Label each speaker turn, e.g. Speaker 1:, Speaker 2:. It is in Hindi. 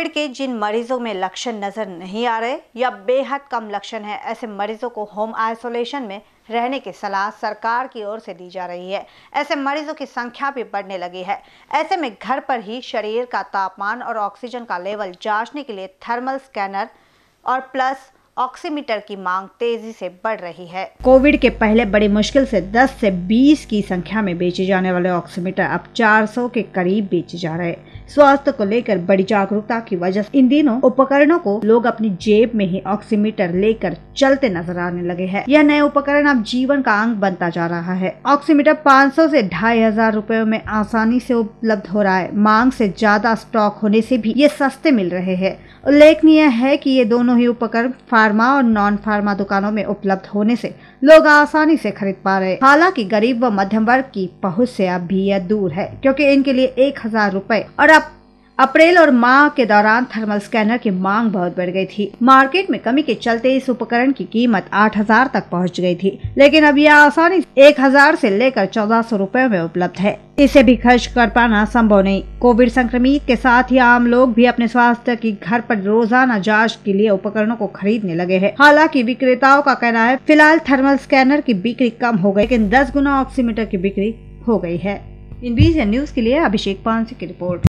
Speaker 1: कोविड के जिन मरीजों में लक्षण नजर नहीं आ रहे या बेहद कम लक्षण है ऐसे मरीजों को होम आइसोलेशन में रहने की सलाह सरकार की ओर से दी जा रही है ऐसे मरीजों की संख्या भी बढ़ने लगी है ऐसे में घर पर ही शरीर का तापमान और ऑक्सीजन का लेवल जांचने के लिए थर्मल स्कैनर और प्लस ऑक्सीमीटर की मांग तेजी से बढ़ रही है कोविड के पहले बड़ी मुश्किल से 10 से 20 की संख्या में बेचे जाने वाले ऑक्सीमीटर अब 400 के करीब बेचे जा रहे स्वास्थ्य को लेकर बड़ी जागरूकता की वजह से इन दिनों उपकरणों को लोग अपनी जेब में ही ऑक्सीमीटर लेकर चलते नजर आने लगे हैं यह नए उपकरण अब जीवन का अंग बनता जा रहा है ऑक्सीमीटर 500 से ढाई हजार रूपए में आसानी से उपलब्ध हो रहा है मांग से ज्यादा स्टॉक होने से भी ये सस्ते मिल रहे हैं उल्लेखनीय है कि ये दोनों ही उपकरण फार्मा और नॉन फार्मा दुकानों में उपलब्ध होने से लोग आसानी से खरीद पा रहे हालांकि गरीब व मध्यम वर्ग की पहुंच से अब भी यह दूर है क्योंकि इनके लिए एक हजार रूपए और अब अप्रैल और माह के दौरान थर्मल स्कैनर की मांग बहुत बढ़ गई थी मार्केट में कमी के चलते इस उपकरण की कीमत 8000 तक पहुंच गई थी लेकिन अब यह आसानी 1000 से लेकर 1400 सौ में उपलब्ध है इसे भी खर्च कर पाना संभव नहीं कोविड संक्रमित के साथ ही आम लोग भी अपने स्वास्थ्य की घर पर रोजाना जांच के लिए उपकरणों को खरीदने लगे हैं हालांकि विक्रेताओं का कहना है फिलहाल थर्मल स्कैनर की बिक्री कम हो गई लेकिन दस गुना ऑक्सीमीटर की बिक्री हो गई है इन बीस न्यूज के लिए अभिषेक पांसी की रिपोर्ट